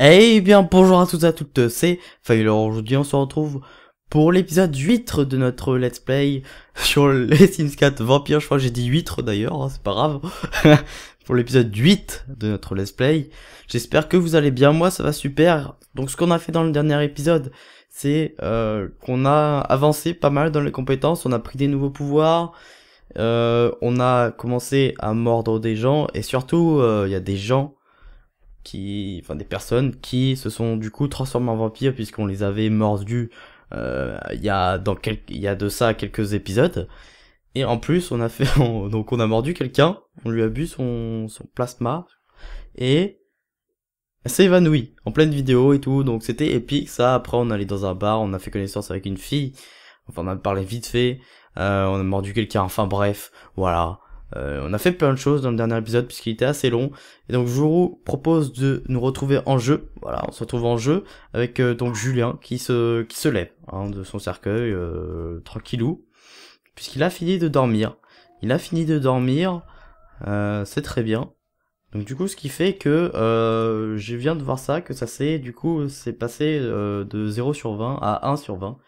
Eh bien bonjour à tous et à toutes, c'est Failor, Aujourd'hui on se retrouve pour l'épisode 8 de notre let's play sur les Sims 4 Vampire. Je crois que j'ai dit 8 d'ailleurs, hein, c'est pas grave. pour l'épisode 8 de notre let's play. J'espère que vous allez bien, moi ça va super. Donc ce qu'on a fait dans le dernier épisode, c'est euh, qu'on a avancé pas mal dans les compétences, on a pris des nouveaux pouvoirs. Euh, on a commencé à mordre des gens et surtout euh, il y a des gens enfin des personnes qui se sont du coup transformées en vampires puisqu'on les avait mordus euh, il y a dans quelques il y a de ça quelques épisodes. Et en plus, on a fait, on... donc on a mordu quelqu'un, on lui a bu son, son plasma et s'est évanouie en pleine vidéo et tout. Donc c'était épique ça. Après, on allait dans un bar, on a fait connaissance avec une fille. Enfin, on a parlé vite fait. Euh, on a mordu quelqu'un. Enfin bref, voilà. Euh, on a fait plein de choses dans le dernier épisode puisqu'il était assez long. Et donc je propose de nous retrouver en jeu. Voilà, on se retrouve en jeu avec euh, donc Julien qui se qui se lève hein, de son cercueil euh, tranquillou puisqu'il a fini de dormir. Il a fini de dormir, c'est très bien. Donc du coup, ce qui fait que je viens de voir ça, que ça s'est du coup c'est passé de 0 sur 20 à 1 sur 20.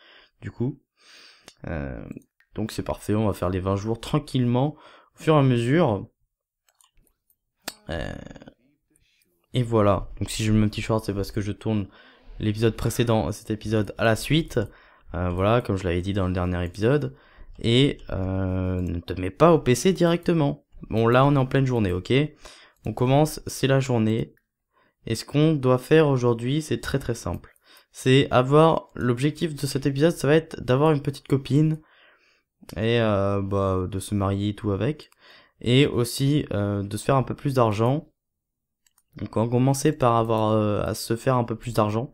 Du coup, donc c'est parfait. On va faire les 20 jours tranquillement fur et à mesure. Euh, et voilà. Donc si je mets un petit short, c'est parce que je tourne l'épisode précédent, cet épisode à la suite. Euh, voilà, comme je l'avais dit dans le dernier épisode. Et euh, ne te mets pas au PC directement. Bon, là, on est en pleine journée, ok On commence, c'est la journée. Et ce qu'on doit faire aujourd'hui, c'est très très simple. C'est avoir l'objectif de cet épisode, ça va être d'avoir une petite copine et euh, bah, de se marier et tout avec et aussi euh, de se faire un peu plus d'argent donc on va commencer par avoir euh, à se faire un peu plus d'argent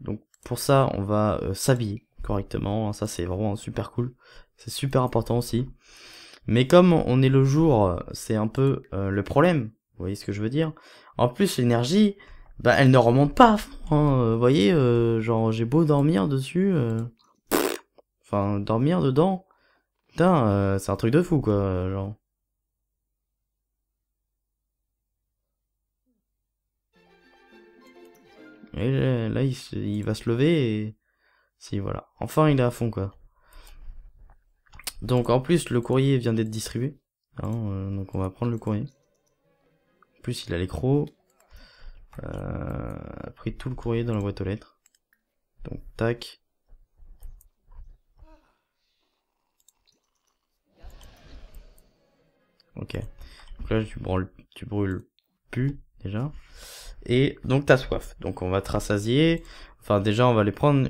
donc pour ça on va s'habiller correctement hein, ça c'est vraiment super cool c'est super important aussi mais comme on est le jour, c'est un peu le problème. Vous voyez ce que je veux dire En plus, l'énergie, bah, elle ne remonte pas hein, vous voyez, genre j'ai beau dormir dessus, Enfin, dormir dedans, putain, euh, c'est un truc de fou, quoi, genre. Et là, il, va se lever et... Si, voilà. Enfin, il est à fond, quoi. Donc, en plus, le courrier vient d'être distribué. Hein, euh, donc, on va prendre le courrier. En plus, il a l'écro. Euh, a pris tout le courrier dans la boîte aux lettres. Donc, tac. Ok. Donc là, tu brûles, tu brûles plus déjà. Et donc t'as soif. Donc on va te rassasier. Enfin déjà on va aller prendre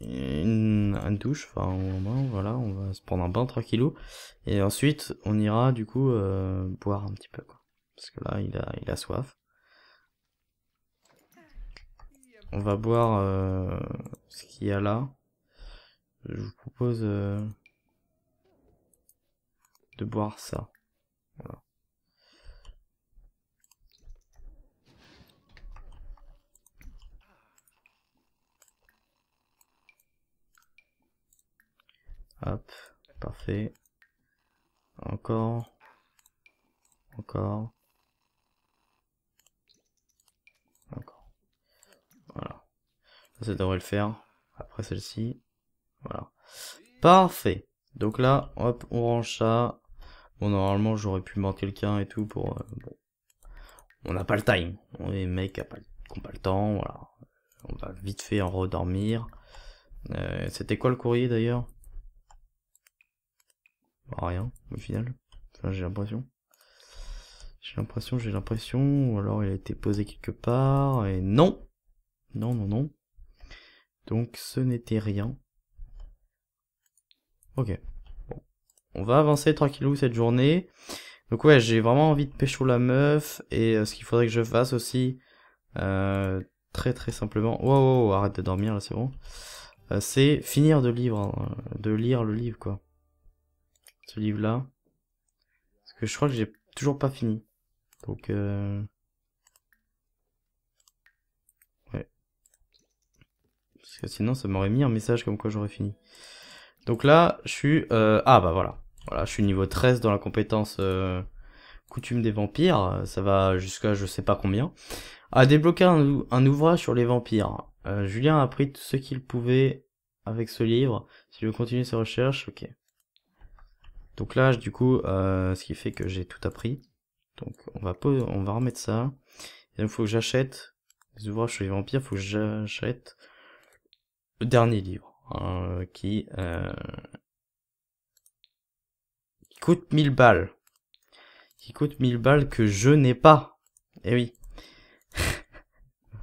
une, une douche. Enfin au moins, voilà, on va se prendre un bain tranquillou. Et ensuite on ira du coup euh, boire un petit peu quoi. Parce que là il a, il a soif. On va boire euh, ce qu'il y a là. Je vous propose euh, de boire ça. Hop, parfait. Encore. Encore. Encore. Voilà. Ça devrait le faire. Après celle-ci. Voilà. Parfait. Donc là, hop, on range ça. Bon, normalement, j'aurais pu mordre quelqu'un et tout pour... Euh, bon. On n'a pas le time. On est mecs qui n'ont pas, le temps, voilà. On va vite fait en redormir. Euh, c'était quoi le courrier d'ailleurs ah, rien au final. Enfin, j'ai l'impression. J'ai l'impression, j'ai l'impression. Ou alors il a été posé quelque part. Et non Non, non, non. Donc ce n'était rien. Ok. Bon. On va avancer tranquillou cette journée. Donc ouais, j'ai vraiment envie de pêcher la meuf. Et euh, ce qu'il faudrait que je fasse aussi, euh, très très simplement... Wow, arrête de dormir là, c'est bon. Euh, c'est finir de, lire hein, de lire le livre, quoi ce livre-là. Parce que je crois que j'ai toujours pas fini. Donc, euh... Ouais. Parce que sinon, ça m'aurait mis un message comme quoi j'aurais fini. Donc là, je suis... Euh... Ah bah voilà. Voilà, je suis niveau 13 dans la compétence euh, coutume des vampires. Ça va jusqu'à je sais pas combien. A débloquer un, ouvrage sur les vampires. Euh, Julien a appris tout ce qu'il pouvait avec ce livre. S'il veut continuer ses recherches, ok. Donc là, du coup, euh, ce qui fait que j'ai tout appris. Donc on va, on va remettre ça. il faut que j'achète les ouvrages sur les vampires, il faut que j'achète le dernier livre hein, qui, euh, qui coûte 1000 balles. Qui coûte 1000 balles que je n'ai pas. Eh oui.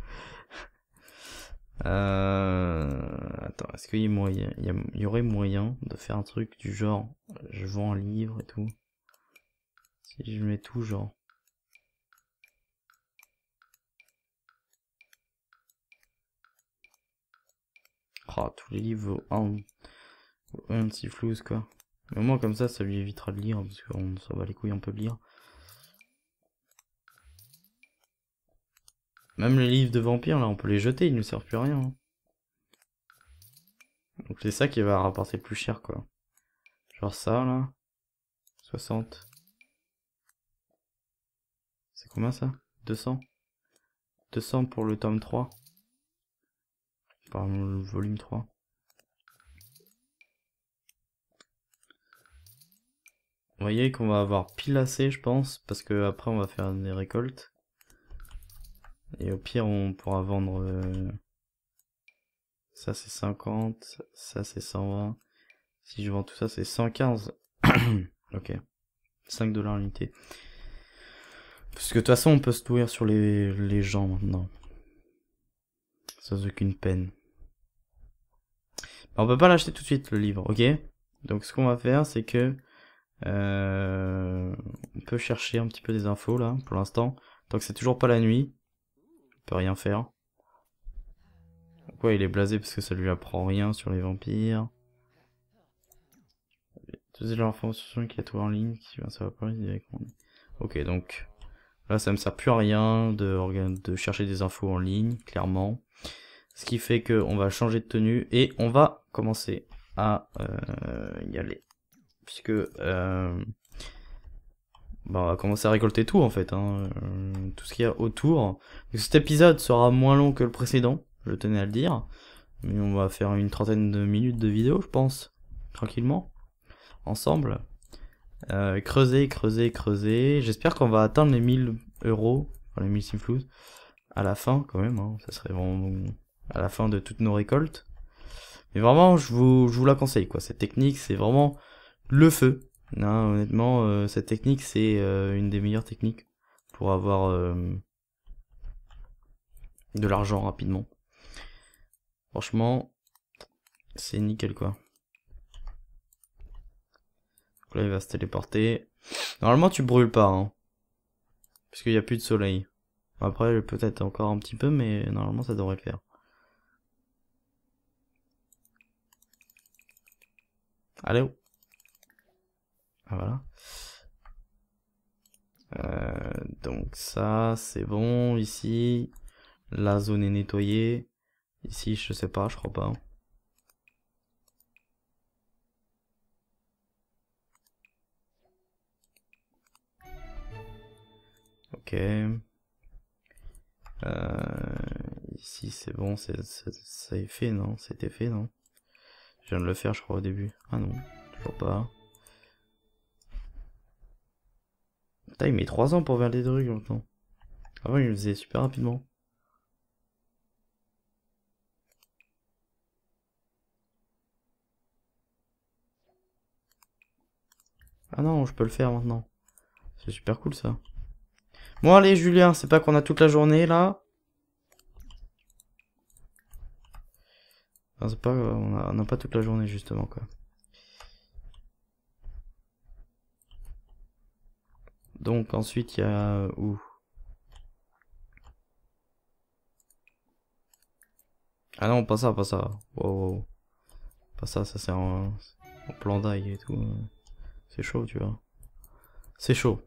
euh attends, est-ce qu'il y, moyen... y, y, aurait moyen de faire un truc du genre, euh, je vends un livre et tout Si je mets tout genre... Oh, tous les livres en un petit flouze quoi. Mais au moins comme ça, ça lui évitera de lire, parce qu'on ça va les couilles, on peut lire. Même les livres de vampires, là, on peut les jeter, ils ne servent plus à rien. Hein. Donc c'est ça qui va rapporter plus cher quoi. Genre ça là. 60. C'est combien ça 200 200 pour le tome 3. Enfin, le volume 3. Vous voyez qu'on va avoir pile assez, je pense, parce que après on va faire des récoltes. Et au pire, on pourra vendre... Euh, ça c'est 50, ça c'est 120. Si je vends tout ça, c'est 115. ok. 5 dollars l'unité. Parce que de toute façon, on peut se nourrir sur les, les gens maintenant. Sans aucune peine. Bah, on peut pas l'acheter tout de suite, le livre, ok Donc ce qu'on va faire, c'est que... Euh, on peut chercher un petit peu des infos, là, pour l'instant. Tant c'est toujours pas la nuit, on peut rien faire il est blasé Parce que ça lui apprend rien sur les vampires. Toutes les informations qui a tout en ligne, ben, ça va pas Ok, donc là ça me sert plus à rien de, chercher des infos en ligne, clairement. Ce qui fait qu'on va changer de tenue et on va commencer à euh, y aller. Puisque euh, bah, on va commencer à récolter tout en fait, hein, euh, tout ce qu'il y a autour. cet épisode sera moins long que le précédent je tenais à le dire. Mais on va faire une trentaine de minutes de vidéo, je pense, tranquillement, ensemble. Euh, creuser, creuser, creuser. J'espère qu'on va atteindre les 1000 euros, enfin, les 1000 simflouz, à la fin quand même. Hein. Ça serait vraiment à la fin de toutes nos récoltes. Mais vraiment, je vous, je la conseille, quoi. Cette technique, c'est vraiment le feu. Hein. honnêtement, euh, cette technique, c'est euh, une des meilleures techniques pour avoir de l'argent rapidement. Franchement, c'est nickel quoi. là, il va se téléporter. Normalement, tu brûles pas, hein. Parce qu'il n'y a plus de soleil. Après, peut-être encore un petit peu, mais normalement, ça devrait le faire. Allez. Ah, voilà. Euh, donc ça, c'est bon. Ici, la zone est nettoyée. Ici, je sais pas, je crois pas. Ok. Euh, ici, c'est bon, ça est fait, non C'était fait, non Je viens de le faire, je crois, au début. Ah non, toujours pas. il met 3 ans pour faire des trucs, maintenant. Avant, il le faisait super rapidement. Ah non, je peux le faire maintenant. C'est super cool ça. Bon allez Julien, c'est pas qu'on a toute la journée là. pas, euh, on n'a pas toute la journée justement quoi. Donc ensuite il y a euh, où Ah non, pas ça, pas ça. Wow, Pas ça, ça c'est en plan d'ail et tout. Hein. C'est chaud, tu vois. C'est chaud.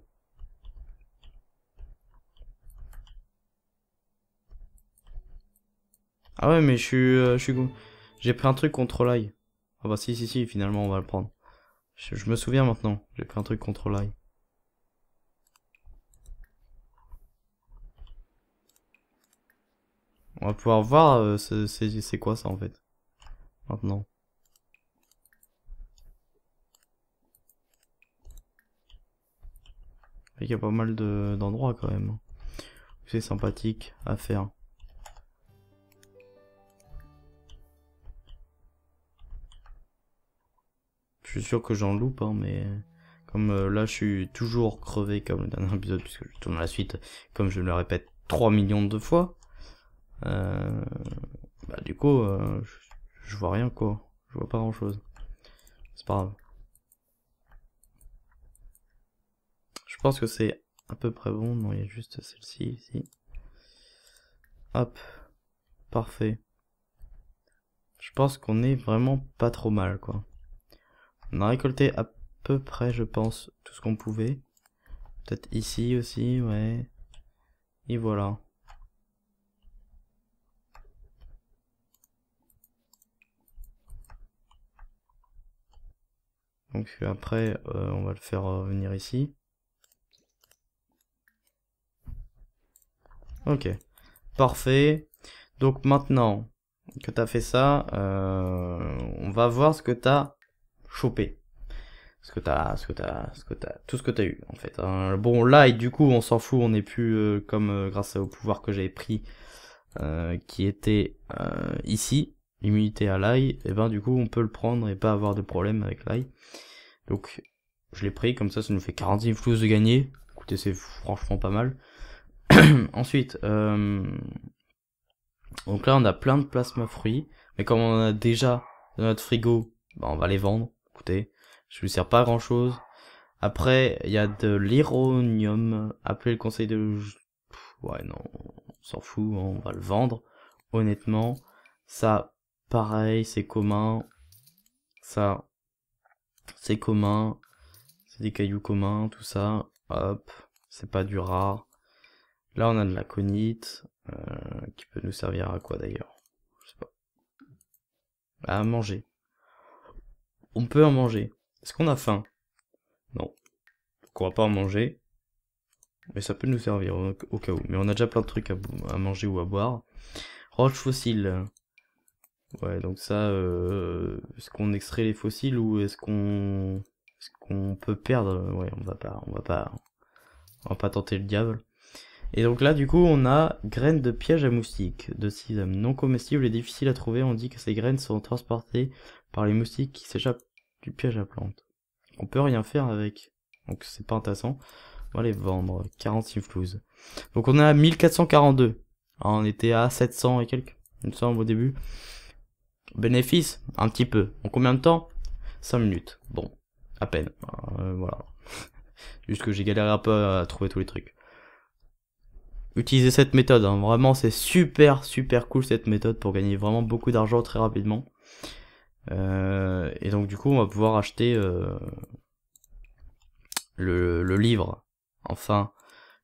Ah ouais, mais je suis... Euh, J'ai pris un truc contre l'ail. Ah bah si, si, si, finalement, on va le prendre. Je, me souviens maintenant. J'ai pris un truc contre l'ail. On va pouvoir voir euh, c'est quoi ça en fait. Maintenant. Il y a pas mal d'endroits quand même. C'est sympathique à faire. Je suis sûr que j'en loupe, hein, mais comme euh, là je suis toujours crevé comme le dernier épisode, puisque je tourne la suite, comme je le répète 3 millions de fois, euh, bah du coup, euh, je vois rien quoi. Je vois pas grand chose. C'est pas grave. Je pense que c'est à peu près bon. Non, il y a juste celle-ci ici. Hop. Parfait. Je pense qu'on est vraiment pas trop mal, quoi. On a récolté à peu près, je pense, tout ce qu'on pouvait. Peut-être ici aussi, ouais. Et voilà. Donc après, euh, on va le faire venir ici. Ok, parfait. Donc maintenant que tu as fait ça, euh, on va voir ce que tu as chopé. Ce que t'as, ce que t'as, ce que t'as, tout ce que t'as eu en fait. Hein. Bon là du coup on s'en fout, on n'est plus euh, comme euh, grâce au pouvoir que j'avais pris, qui était ici, l'immunité à l'ail. Et eh ben du coup on peut le prendre et pas avoir de problème avec l'ail. Donc je l'ai pris comme ça, ça nous fait 40 flous de gagner. Écoutez c'est franchement pas mal. Ensuite, euh, donc là on a plein de plasma fruits, mais comme on a déjà dans notre frigo, bah, on va les vendre. Écoutez, je lui sers pas grand chose. Après, il y a de l'ironium. Appelez le conseil de... ouais, non, on s'en fout, hein, on va le vendre. Honnêtement, ça, pareil, c'est commun. Ça, c'est commun. C'est des cailloux communs, tout ça. Hop, c'est pas du rare. Là, on a de la conite, euh, qui peut nous servir à quoi d'ailleurs Je sais pas. À manger. On peut en manger. Est-ce qu'on a faim Non. Donc on va pas en manger. Mais ça peut nous servir au, cas où. Mais on a déjà plein de trucs à, manger ou à boire. Roche fossile. Ouais, donc ça, euh, est-ce qu'on extrait les fossiles ou est-ce qu'on, est-ce qu'on peut perdre Ouais, on va pas, on va pas, on va pas tenter le diable. Et donc là, du coup, on a graines de piège à moustiques. De sésame euh, non comestible et difficile à trouver, on dit que ces graines sont transportées par les moustiques qui s'échappent du piège à plantes. On peut rien faire avec. Donc c'est pas intéressant. On va les vendre. 46 flouzes. Donc on est à 1442. on était à 700 et quelques, Une somme au début. Bénéfice Un petit peu. En combien de temps 5 minutes. Bon, à peine. Euh, voilà. Juste que j'ai galéré un peu à trouver tous les trucs utilisez cette méthode. Hein. Vraiment, c'est super, super cool cette méthode pour gagner vraiment beaucoup d'argent très rapidement. Euh, et donc du coup, on va pouvoir acheter euh, le, livre, enfin,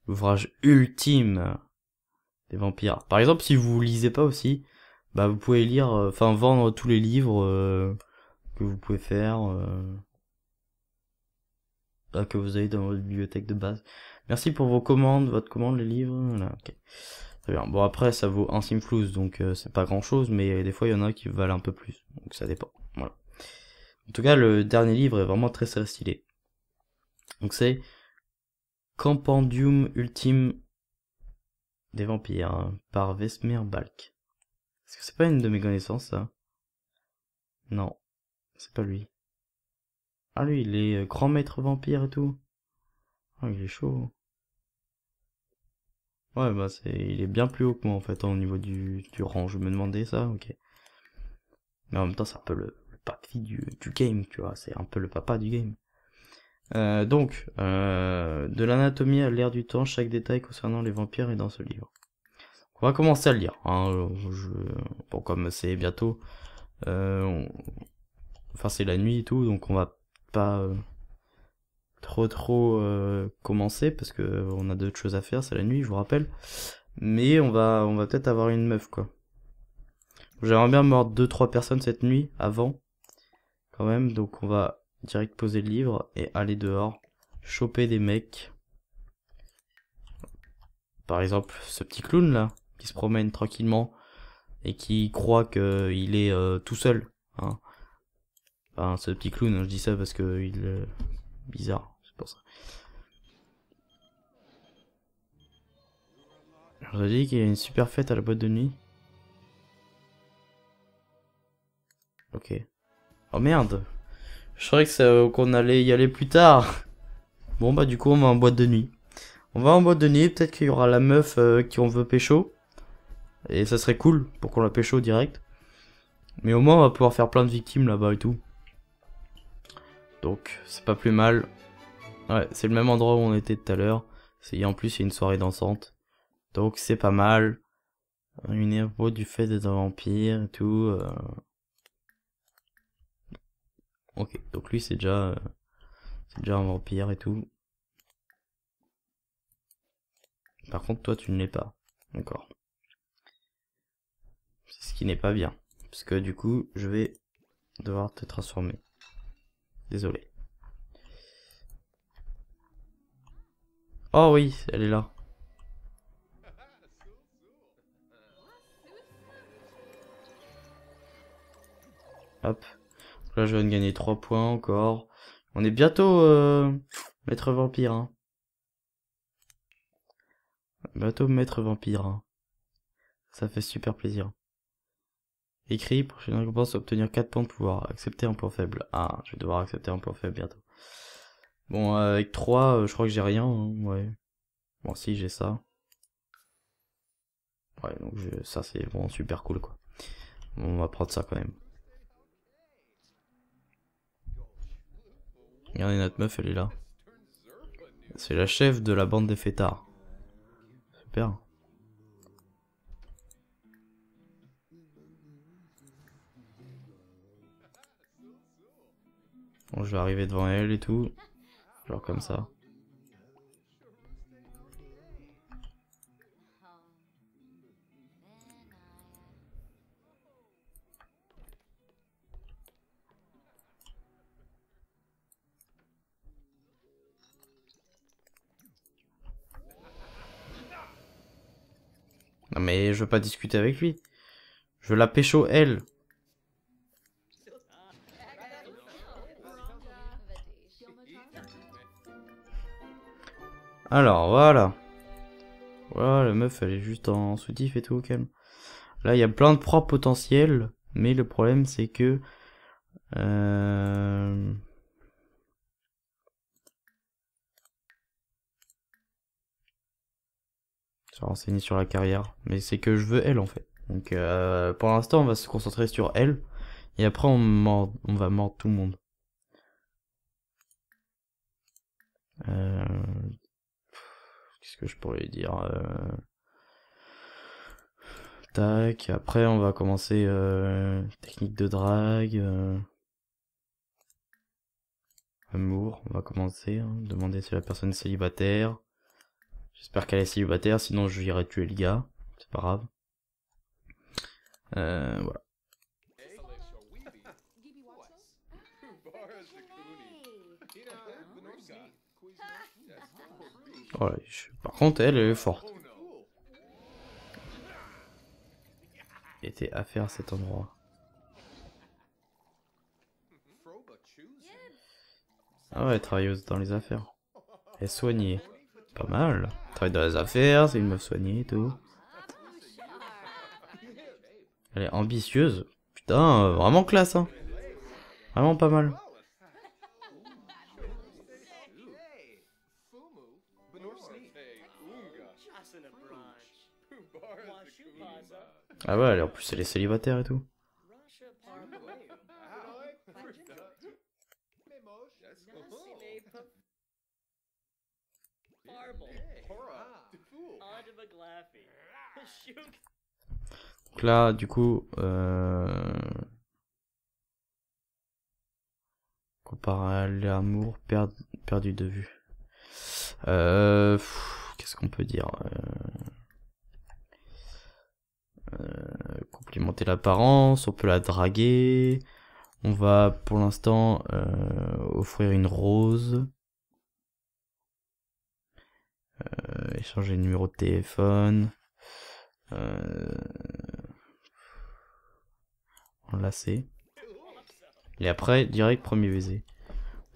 l'ouvrage ultime des vampires. Par exemple, si vous lisez pas aussi, bah vous pouvez lire, euh, enfin vendre tous les livres que vous pouvez faire, bah, que vous avez dans votre bibliothèque de base. Merci pour vos commandes, votre commande, les livres. Très bien. Bon, après, ça vaut un simflouz, donc euh, c'est pas grand chose, mais des fois, il y en a qui valent un peu plus. Donc ça dépend. En tout cas, le dernier livre est vraiment très, stylé. Donc c'est Campendium Ultime des Vampires hein, par Vesmer Balk. Est-ce que c'est pas une de mes connaissances, ça Non, c'est pas lui. Ah, lui, il est euh, grand maître vampire et tout. Oh, il est chaud. Ouais, bah c'est, il est bien plus haut que moi en fait, hein, au niveau du, du rang. Je me demandais ça, ok. Mais en même temps, c'est un peu le, le du, du game, tu vois. C'est un peu le papa du game. Euh, donc, euh, de l'anatomie à l'air du temps, chaque détail concernant les vampires est dans ce livre. On va commencer à le lire. Hein, je, bon, comme c'est bientôt, euh, enfin c'est la nuit et tout, donc on va pas euh, trop trop euh, commencer parce que euh, on a d'autres choses à faire, c'est la nuit, je vous rappelle. Mais on va on va peut-être avoir une meuf quoi. J'aimerais bien mordre deux trois personnes cette nuit avant quand même, donc on va direct poser le livre et aller dehors choper des mecs. Par exemple, ce petit clown là qui se promène tranquillement et qui croit que euh, il est tout seul. Hein. ce petit clown, hein, je dis ça parce que il, bizarre, c'est pour ça. Je vous dit qu'il y a une super fête à la boîte de nuit. Ok. Oh merde Je croyais qu'on allait y aller plus tard. Bon bah du coup on va en boîte de nuit. On va en boîte de nuit, peut-être qu'il y aura la meuf euh, qui on veut pécho. Et ça serait cool pour qu'on la pécho direct. Mais au moins on va pouvoir faire plein de victimes là-bas et tout. Donc c'est pas plus mal. Ouais, c'est le même endroit où on était tout à l'heure. En plus, il y a une soirée dansante. Donc c'est pas mal. Une héros du fait d'être un vampire et tout. Euh. Ok, donc lui c'est déjà, euh, c'est déjà un vampire et tout. Par contre, toi tu ne l'es pas. encore. C'est ce qui n'est pas bien. Parce que du coup, je vais devoir te transformer. Désolé. Oh oui, elle est là. Hop. Là, je viens de gagner 3 points encore. On est bientôt euh, maître vampire. Hein. Bientôt maître vampire. Hein. Ça fait super plaisir. Écrit, prochaine récompense, obtenir 4 points de pouvoir. Accepter un point faible. Ah, je vais devoir accepter un point faible bientôt. Bon, euh, avec 3, euh, je crois que j'ai rien. Hein. ouais. Bon, si, j'ai ça. Ouais, donc ça, c'est vraiment super cool, quoi. on va prendre ça quand même. Regardez notre meuf, elle est là. C'est la chef de la bande des fêtards. Super. Bon, je vais arriver devant elle et tout. Genre comme ça. Non mais je veux pas discuter avec lui. Je veux la pécho elle. Alors, voilà. Voilà, la meuf, elle est juste en soutif et tout, calme. Là, il y a plein de propres potentiels. mais le problème, c'est que... Euh... Je vais renseigner sur la carrière, mais c'est que je veux elle, en fait. Donc, euh, pour l'instant, on va se concentrer sur elle, et après, on, on va mordre tout le monde. Euh ce que je pourrais dire euh, Tac, après on va commencer euh, technique de drague. Euh, amour, on va commencer. Hein, demander si la personne est célibataire. J'espère qu'elle est célibataire, sinon je irai tuer le gars. C'est pas grave. voilà. Par contre, elle, est forte. était à faire cet endroit. Ah ouais, travailleuse dans les affaires. Elle est soignée. Pas mal. Travaille dans les affaires, c'est une meuf soignée et tout. Elle est ambitieuse. Putain, vraiment classe, hein. Vraiment pas mal. Ah ouais, alors en plus elle est célibataire et tout. Donc là, du coup, euh, comparé à l'amour perdu de vue. Euh, qu'est-ce qu'on peut dire euh, Monter l'apparence, on peut la draguer. On va pour l'instant euh, offrir une rose. Euh, échanger le numéro de téléphone. Euh, enlacer. Et après, direct premier baiser.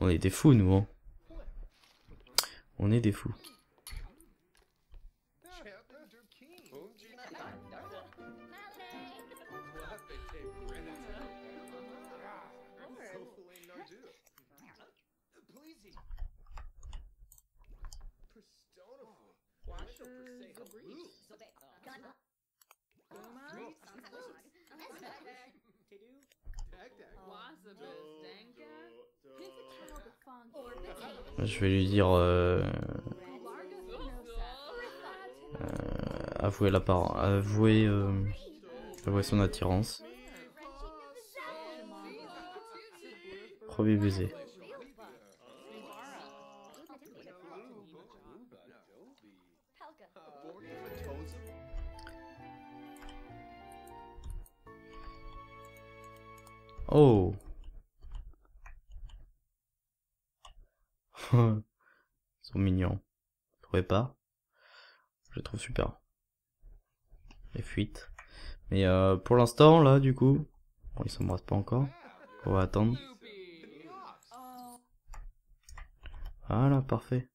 On est des fous, nous. Hein. On est des fous. Je vais lui dire... Euh... euh avouer la part... Avouer... Euh... Avouer son attirance. Premier baiser. Oh Ils sont mignons. Vous trouvez pas Je les trouve super. Les fuites. Mais euh, pour l'instant, là, du coup... Bon, ils s'embrassent pas encore. On va attendre. Voilà, parfait.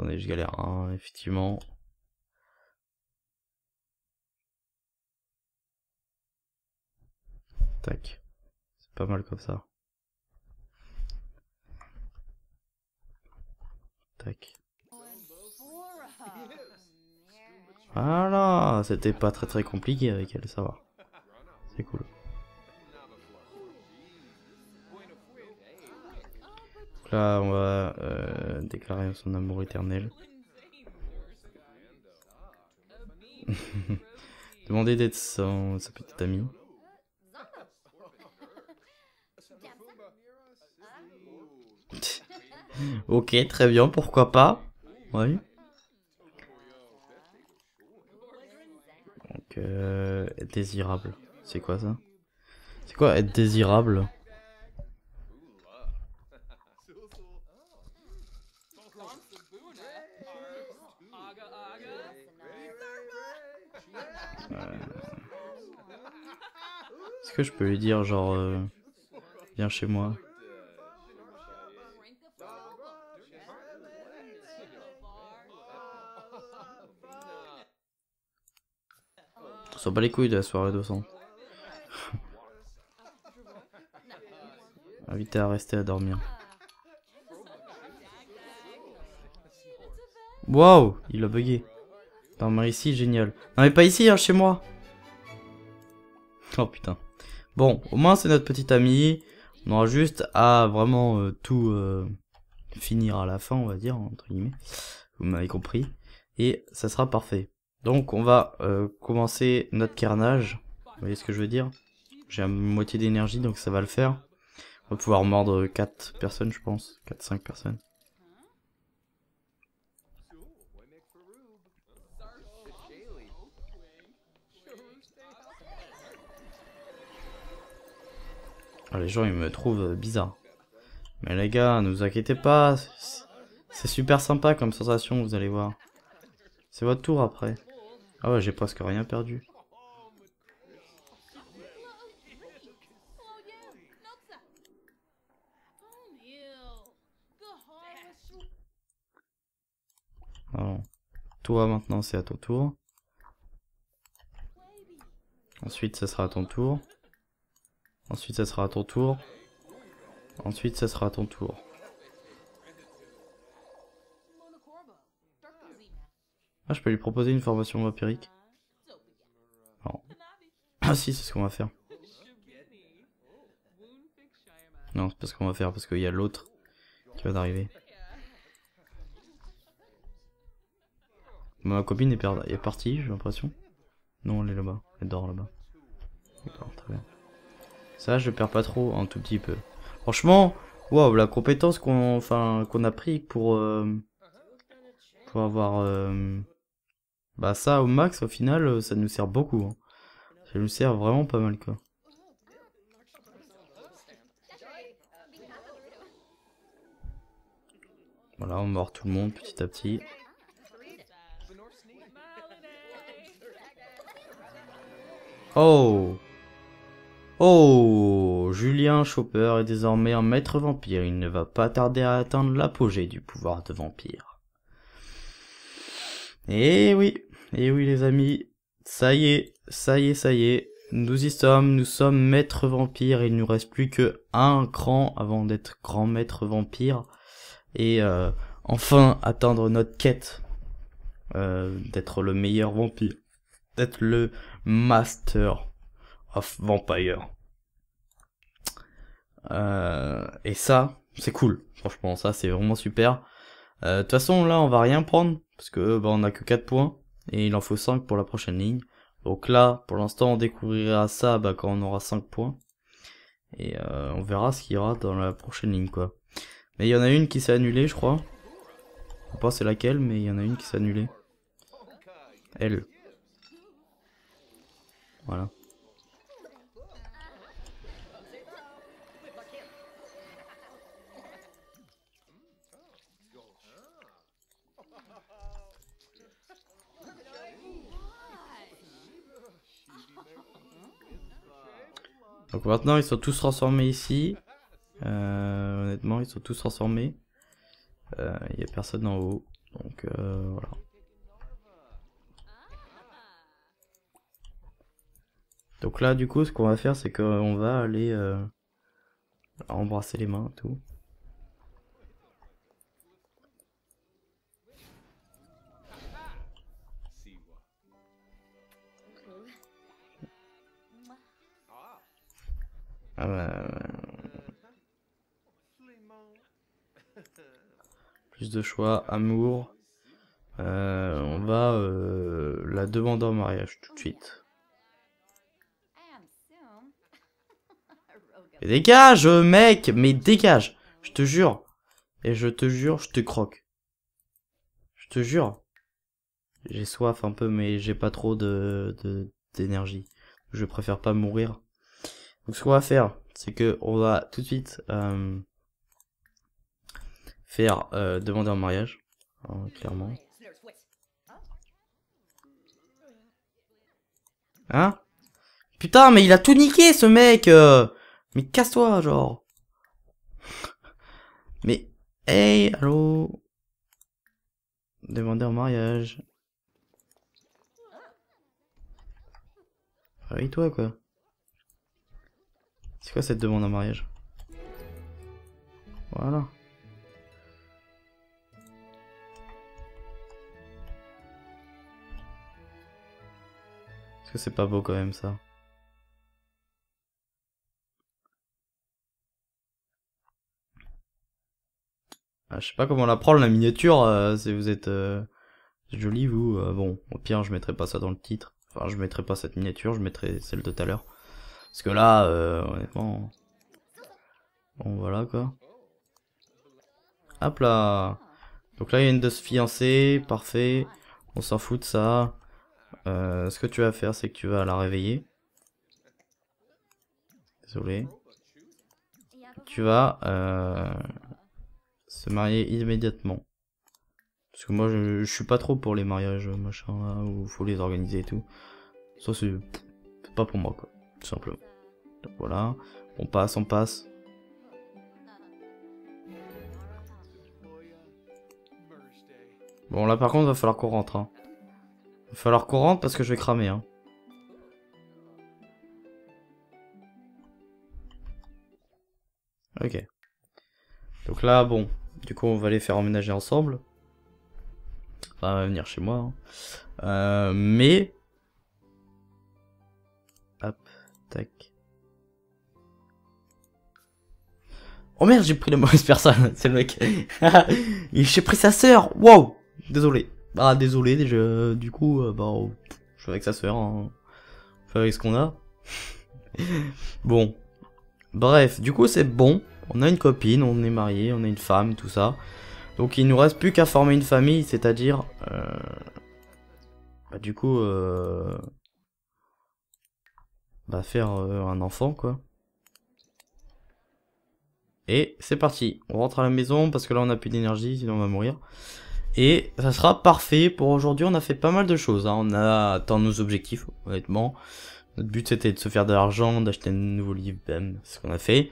Attendez, je galère. Hein, effectivement. Tac. C'est pas mal comme ça. Tac. Voilà, c'était pas très très compliqué avec elle, ça va. C'est cool. là, on va euh, déclarer son amour éternel. Demander d'être son, sa petite amie. ok, très bien, pourquoi pas Oui. Donc, euh, être désirable. C'est quoi ça C'est quoi être désirable je peux lui dire genre euh, viens chez moi On s'en bat les couilles de la soirée de sang. Invité à rester à dormir. Waouh, il a bugué. Dormir ici, génial. Non mais pas ici, hein, chez moi. Oh putain. Bon, au moins c'est notre petit ami. On aura juste à vraiment euh, tout euh, finir à la fin, on va dire, entre guillemets. Vous m'avez compris. Et ça sera parfait. Donc on va euh, commencer notre carnage. Vous voyez ce que je veux dire J'ai à moitié d'énergie, donc ça va le faire. On va pouvoir mordre 4 personnes, je pense. 4-5 personnes. Ah, les gens, ils me trouvent euh, bizarre. Mais les gars, ne vous inquiétez pas. C'est super sympa comme sensation, vous allez voir. C'est votre tour après. Ah ouais, j'ai presque rien perdu. Alors, ah toi maintenant c'est à ton tour. Ensuite, ce sera à ton tour. Ensuite, ça sera à ton tour. Ensuite, ça sera à ton tour. Ah, je peux lui proposer une formation vampirique. Ah si, c'est ce qu'on va faire. Non, c'est pas ce qu'on va faire, parce qu'il y a l'autre qui va d'arriver. Ma copine est, est partie, j'ai l'impression. Non, elle est là-bas. Elle dort là-bas. D'accord, très bien. Ça, je perds pas trop, un tout petit peu. Franchement, waouh, la compétence qu'on enfin, qu'on a pris pour, euh, pour avoir euh, bah ça au max, au final, euh, ça nous sert beaucoup. Hein. Ça nous sert vraiment pas mal, quoi. Voilà, on mord tout le monde petit à petit. Oh Oh Julien Chopper est désormais un maître vampire, il ne va pas tarder à atteindre l'apogée du pouvoir de vampire. Eh oui, eh oui les amis, ça y est, ça y est, ça y est, nous y sommes, nous sommes maître vampire, il ne nous reste plus que un cran avant d'être grand maître vampire, et euh, enfin atteindre notre quête euh, d'être le meilleur vampire, d'être le master of Vampire. Euh, et ça, c'est cool. Franchement, ça, c'est vraiment super. Euh, de toute façon, là, on va rien prendre, parce que bah, on a que 4 points, et il en faut 5 pour la prochaine ligne. Donc là, pour l'instant, on découvrira ça bah, quand on aura 5 points. Et euh, on verra ce qu'il y aura dans la prochaine ligne, quoi. Mais il y en a une qui s'est annulée, je crois. Je sais pas c'est laquelle, mais il y en a une qui s'est annulée. Elle. Voilà. Donc maintenant, ils sont tous transformés ici. Euh, honnêtement, ils sont tous transformés. Il euh, y n'y a personne en haut. Donc euh, voilà. Donc là, du coup, ce qu'on va faire, c'est qu'on va aller embrasser les mains, et tout. Ah bah, Plus de choix, amour. Euh, on va euh, la demander en mariage tout de suite. Mais dégage, euh, mec Mais dégage Je te jure. Et je te jure, je te croque. Je te jure. J'ai soif un peu, mais j'ai pas trop de d'énergie. je préfère pas mourir donc ce qu'on va faire, c'est que on va tout de suite euh, faire euh, demander en mariage, hein, clairement. Hein Putain, mais il a tout niqué ce mec euh. Mais casse-toi, genre Mais, hey, allô Demander en mariage. Réveille-toi, quoi. C'est quoi cette demande en mariage Voilà. Est-ce que c'est pas beau quand même ça ah, Je sais pas comment la prendre la miniature, euh, si vous êtes Jolie euh, vous. Euh, bon, au pire je mettrai pas ça dans le titre. Enfin je mettrai pas cette miniature, je mettrai celle de tout à l'heure. Parce que là, euh, honnêtement... Bon, voilà, quoi. Hop là Donc là, il y a une de ses fiancer, parfait. On s'en fout de ça. Euh, ce que tu vas faire, c'est que tu vas la réveiller. Désolé. Tu vas euh, se marier immédiatement. Parce que moi, je, suis pas trop pour les mariages, machin, là, où faut les organiser et tout. Ça, c'est pas pour moi, quoi simplement. Donc voilà, on passe, on passe. Bon là par contre va falloir qu'on rentre. Hein. Va falloir qu'on rentre parce que je vais cramer. Hein. Ok. Donc là bon, du coup on va les faire emménager ensemble. Enfin venir chez moi. Hein. Euh, mais Tac. Oh merde, j'ai pris la mauvaise personne, c'est le mec. j'ai pris sa sœur. Wow. Désolé. Bah désolé déjà. Du coup, euh, bah oh, je suis avec sa sœur. Hein. Je avec ce qu'on a. bon. Bref, du coup c'est bon. On a une copine, on est marié, on a une femme, tout ça. Donc il nous reste plus qu'à former une famille, c'est-à-dire, euh, bah, du coup, euh bah, faire euh, un enfant, quoi. Et c'est parti. On rentre à la maison parce que là on n'a plus d'énergie, sinon on va mourir. Et ça sera parfait pour aujourd'hui. On a fait pas mal de choses. Hein. On a atteint nos objectifs, honnêtement. Notre but c'était de se faire de l'argent, d'acheter un nouveau livre, ben, c'est ce qu'on a fait.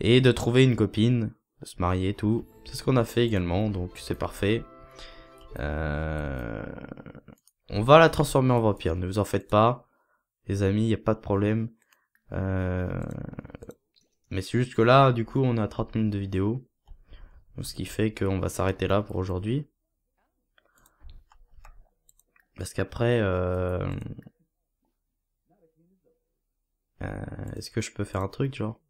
Et de trouver une copine, de se marier et tout. C'est ce qu'on a fait également, donc c'est parfait. Euh... On va la transformer en vampire, ne vous en faites pas les amis, il n'y a pas de problème. Euh, mais c'est juste que là, du coup, on a 30 minutes de vidéo. ce qui fait qu'on va s'arrêter là pour aujourd'hui. Parce qu'après... Euh, euh, est-ce que je peux faire un truc, genre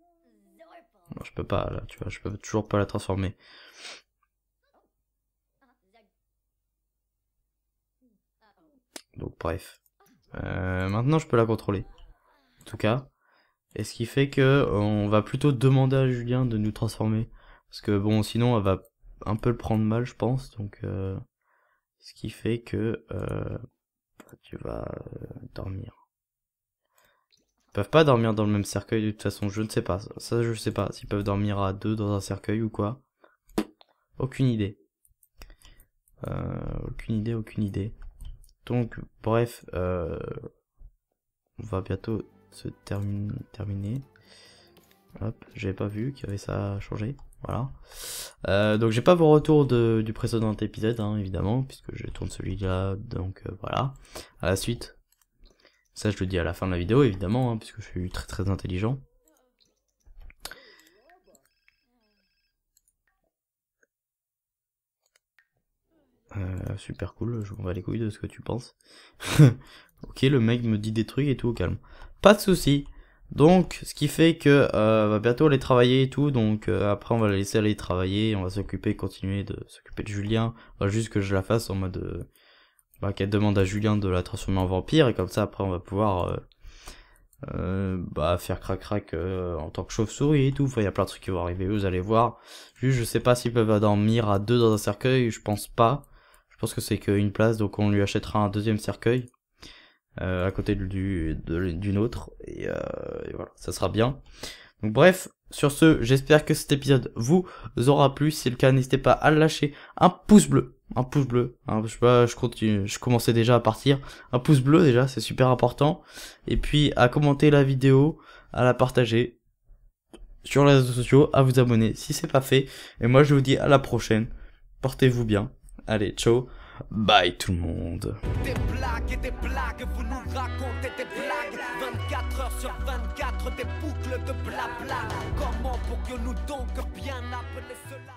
Non, je peux pas, là, tu vois, je peux toujours pas la transformer. Donc, bref. Euh, maintenant, je peux la contrôler. En tout cas. Et ce qui fait que on va plutôt demander à Julien de nous transformer. Parce que bon, sinon, elle va un peu le prendre mal, je pense. Donc, euh, ce qui fait que euh, tu vas dormir. Ils peuvent pas dormir dans le même cercueil de toute façon, je ne sais pas. Ça, je sais pas. S'ils peuvent dormir à deux dans un cercueil ou quoi. Aucune idée. aucune idée, aucune idée. Donc, bref, euh, on va bientôt se terminer. Hop, j'avais pas vu qu'il y avait ça changé. Voilà. Euh, donc, j'ai pas vos retours du précédent épisode, hein, évidemment, puisque je tourne celui-là. Donc, euh, voilà. À la suite. Ça, je le dis à la fin de la vidéo, évidemment, hein, puisque je suis très très intelligent. Euh, super cool, je m'en bats les couilles de ce que tu penses. ok, le mec me dit des trucs et tout calme. Pas de soucis Donc, ce qui fait que euh, va bientôt aller travailler et tout, donc euh, après on va la laisser aller travailler, on va s'occuper, continuer de s'occuper de Julien. va juste que je la fasse en mode bah, qu'elle demande à Julien de la transformer en vampire et comme ça après on va pouvoir bah, faire crac crac en tant que chauve-souris et tout. Enfin, il y a plein de trucs qui vont arriver, vous allez voir. Juste, je sais pas s'ils peuvent dormir à deux dans un cercueil, je pense pas. Je pense que c'est qu'une place, donc on lui achètera un deuxième cercueil euh, à côté du d'une autre. Euh, et, voilà, ça sera bien. Donc bref, sur ce, j'espère que cet épisode vous aura plu. Si c'est le cas, n'hésitez pas à lâcher un pouce bleu. Un pouce bleu. Hein, je sais pas, je continue, je commençais déjà à partir. Un pouce bleu déjà, c'est super important. Et puis à commenter la vidéo, à la partager sur les réseaux sociaux, à vous abonner si c'est pas fait. Et moi je vous dis à la prochaine. Portez-vous bien. Allez, ciao. Bye tout le monde. Des blagues et des blagues, vous nous racontez des blagues. 24 heures sur 24, des boucles de blabla. Comment pour que nous donc bien appeler cela